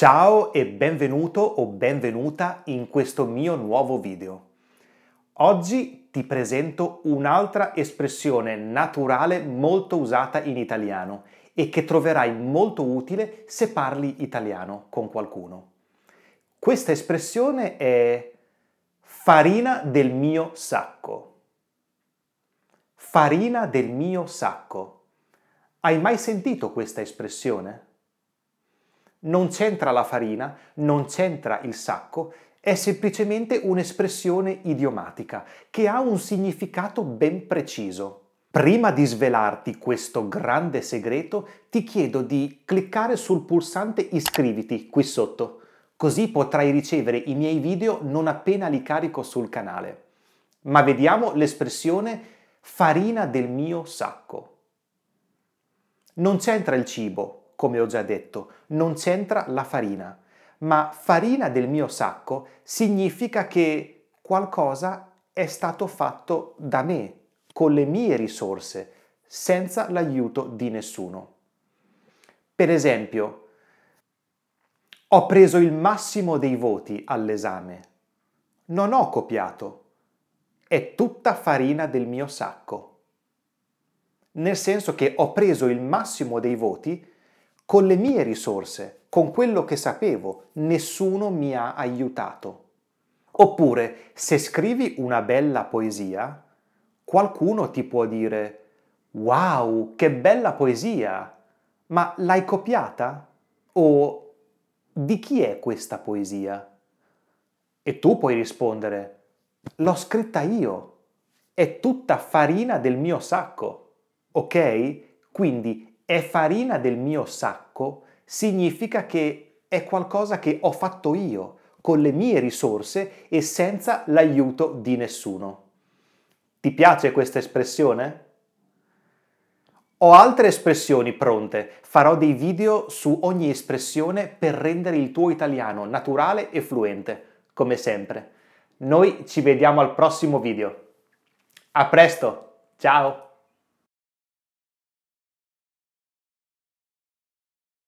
Ciao e benvenuto o benvenuta in questo mio nuovo video. Oggi ti presento un'altra espressione naturale molto usata in italiano e che troverai molto utile se parli italiano con qualcuno. Questa espressione è farina del mio sacco. Farina del mio sacco. Hai mai sentito questa espressione? Non c'entra la farina, non c'entra il sacco, è semplicemente un'espressione idiomatica che ha un significato ben preciso. Prima di svelarti questo grande segreto, ti chiedo di cliccare sul pulsante iscriviti qui sotto, così potrai ricevere i miei video non appena li carico sul canale. Ma vediamo l'espressione farina del mio sacco. Non c'entra il cibo, come ho già detto, non c'entra la farina, ma farina del mio sacco significa che qualcosa è stato fatto da me, con le mie risorse, senza l'aiuto di nessuno. Per esempio, ho preso il massimo dei voti all'esame. Non ho copiato. È tutta farina del mio sacco. Nel senso che ho preso il massimo dei voti con le mie risorse, con quello che sapevo, nessuno mi ha aiutato. Oppure, se scrivi una bella poesia, qualcuno ti può dire Wow, che bella poesia! Ma l'hai copiata? O di chi è questa poesia? E tu puoi rispondere L'ho scritta io. È tutta farina del mio sacco. Ok? Quindi è farina del mio sacco significa che è qualcosa che ho fatto io, con le mie risorse e senza l'aiuto di nessuno. Ti piace questa espressione? Ho altre espressioni pronte, farò dei video su ogni espressione per rendere il tuo italiano naturale e fluente, come sempre. Noi ci vediamo al prossimo video. A presto, ciao!